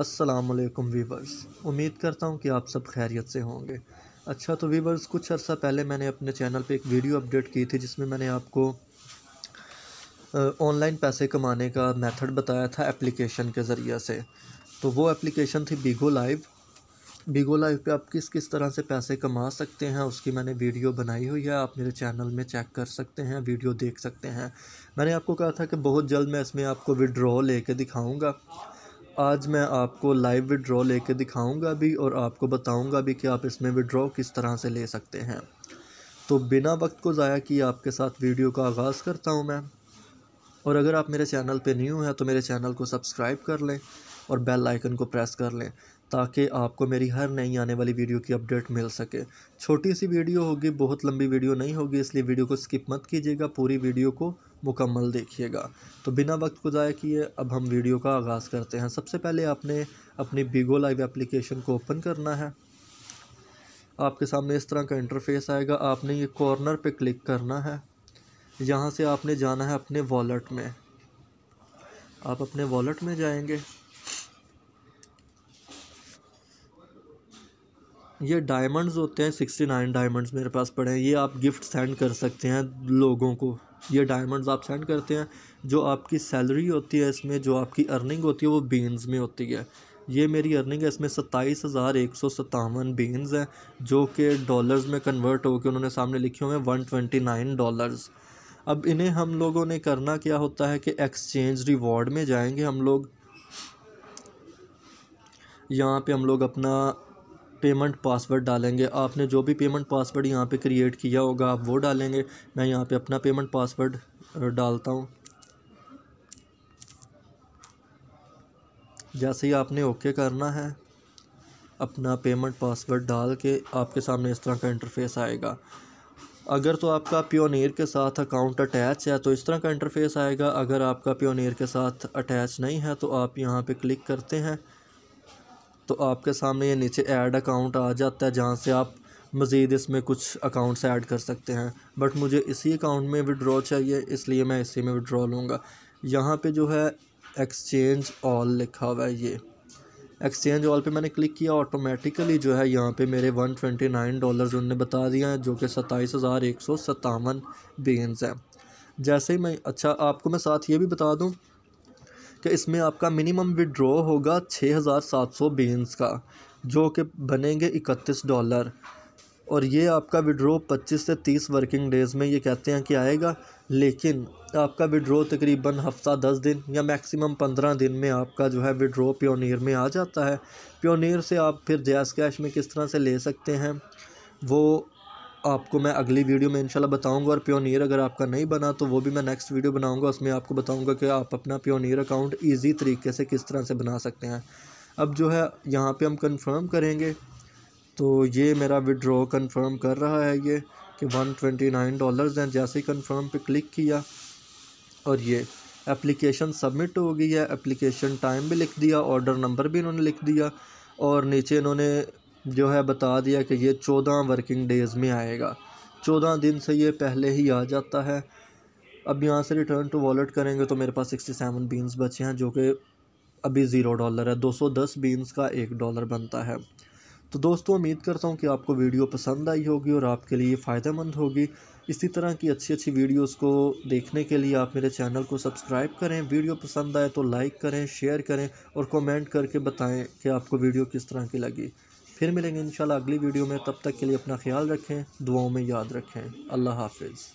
असलकम वीवर्स उम्मीद करता हूँ कि आप सब खैरियत से होंगे अच्छा तो वीवर्स कुछ अर्सा पहले मैंने अपने चैनल पे एक वीडियो अपडेट की थी जिसमें मैंने आपको ऑनलाइन पैसे कमाने का मेथड बताया था एप्लीकेशन के ज़रिए से तो वो एप्लीकेशन थी बीगो लाइव बीगो लाइव पे आप किस किस तरह से पैसे कमा सकते हैं उसकी मैंने वीडियो बनाई हुई है आप मेरे चैनल में चेक कर सकते हैं वीडियो देख सकते हैं मैंने आपको कहा था कि बहुत जल्द मैं इसमें आपको विड्रॉ ले कर आज मैं आपको लाइव विड्रॉ लेके दिखाऊंगा भी और आपको बताऊंगा भी कि आप इसमें विड्रॉ किस तरह से ले सकते हैं तो बिना वक्त को ज़ाया किए आपके साथ वीडियो का आगाज़ करता हूं मैं और अगर आप मेरे चैनल पे न्यू हैं तो मेरे चैनल को सब्सक्राइब कर लें और बेल आइकन को प्रेस कर लें ताकि आपको मेरी हर नई आने वाली वीडियो की अपडेट मिल सके छोटी सी वीडियो होगी बहुत लंबी वीडियो नहीं होगी इसलिए वीडियो को स्किप मत कीजिएगा पूरी वीडियो को मुकम्मल देखिएगा तो बिना वक्त को ज़ाया किए अब हम वीडियो का आगाज़ करते हैं सबसे पहले आपने अपनी बीगो लाइव एप्लीकेशन को ओपन करना है आपके सामने इस तरह का इंटरफेस आएगा आपने ये कॉर्नर पे क्लिक करना है यहाँ से आपने जाना है अपने वॉलेट में आप अपने वॉलेट में जाएंगे ये डायमंड्स होते हैं सिक्सटी नाइन डायमंड्स मेरे पास पड़े हैं ये आप गिफ्ट सेंड कर सकते हैं लोगों को ये डायमंड्स आप सेंड करते हैं जो आपकी सैलरी होती है इसमें जो आपकी अर्निंग होती है वो बीन्स में होती है ये मेरी अर्निंग है इसमें सत्ताईस हज़ार एक सौ सतावन बीन्स हैं जो कि डॉलर्स में कन्वर्ट होकर उन्होंने सामने लिखे हुए हैं वन ट्वेंटी नाइन डॉलर्स अब इन्हें हम लोगों ने करना क्या होता है कि एक्सचेंज रिवॉर्ड में जाएंगे हम लोग यहाँ पे हम लोग अपना पेमेंट पासवर्ड डालेंगे आपने जो भी पेमेंट पासवर्ड यहाँ पे क्रिएट किया होगा आप वो डालेंगे मैं यहाँ पे अपना पेमेंट पासवर्ड डालता हूँ जैसे ही आपने ओके करना है अपना पेमेंट पासवर्ड डाल के आपके सामने इस तरह का इंटरफेस आएगा अगर तो आपका प्योनीर के साथ अकाउंट अटैच है तो इस तरह का इंटरफेस आएगा अगर आपका प्योनीर के साथ अटैच नहीं है तो आप यहाँ पे क्लिक करते हैं तो आपके सामने ये नीचे ऐड अकाउंट आ जाता है जहाँ से आप मज़ीद इसमें कुछ अकाउंट्स ऐड कर सकते हैं बट मुझे इसी अकाउंट में विड्रॉ चाहिए इसलिए मैं इसी में विड्रॉ लूँगा यहाँ पे जो है एक्सचेंज ऑल लिखा हुआ है ये एक्सचेंज ऑल पे मैंने क्लिक किया ऑटोमेटिकली जो है यहाँ पे मेरे वन ट्वेंटी नाइन डॉलर उनने बता दिया है जो कि सत्ताईस हज़ार एक सौ सतावन बीन्स हैं जैसे ही मैं अच्छा आपको मैं साथ ये भी बता दूँ कि इसमें आपका मिनिमम विड्रॉ होगा छः हज़ार सात सौ बीन्स का जो कि बनेंगे इकतीस डॉलर और ये आपका विड्रो 25 से 30 वर्किंग डेज़ में ये कहते हैं कि आएगा लेकिन आपका विड्रो तकरीबन हफ्ता दस दिन या मैक्सिमम पंद्रह दिन में आपका जो है विड्रो प्योनीर में आ जाता है प्योनीर से आप फिर जैस कैश में किस तरह से ले सकते हैं वो आपको मैं अगली वीडियो में इंशाल्लाह बताऊंगा और प्योनियर अगर आपका नहीं बना तो वो भी मैं नेक्स्ट वीडियो बनाऊंगा उसमें आपको बताऊंगा कि आप अपना प्योनियर अकाउंट इजी तरीके से किस तरह से बना सकते हैं अब जो है यहाँ पे हम कंफर्म करेंगे तो ये मेरा विड्रॉ कंफर्म कर रहा है ये कि वन ट्वेंटी नाइन डॉलर्स हैं जैसे ही कन्फर्म पर क्लिक किया और ये एप्लीकेशन सबमिट हो गई है एप्लीकेशन टाइम भी लिख दिया ऑर्डर नंबर भी इन्होंने लिख दिया और नीचे इन्होंने जो है बता दिया कि ये चौदह वर्किंग डेज़ में आएगा चौदह दिन से ये पहले ही आ जाता है अब यहाँ से रिटर्न टू वॉलेट करेंगे तो मेरे पास सिक्सटी सेवन बीन्स बचे हैं जो कि अभी ज़ीरो डॉलर है दो सौ दस बीन्स का एक डॉलर बनता है तो दोस्तों उम्मीद करता हूँ कि आपको वीडियो पसंद आई होगी और आपके लिए फ़ायदेमंद होगी इसी तरह की अच्छी अच्छी वीडियोस को देखने के लिए आप मेरे चैनल को सब्सक्राइब करें वीडियो पसंद आए तो लाइक करें शेयर करें और कमेंट करके बताएं कि आपको वीडियो किस तरह की लगी फिर मिलेंगे इन अगली वीडियो में तब तक के लिए अपना ख्याल रखें दुआओं में याद रखें अल्लाह हाफिज़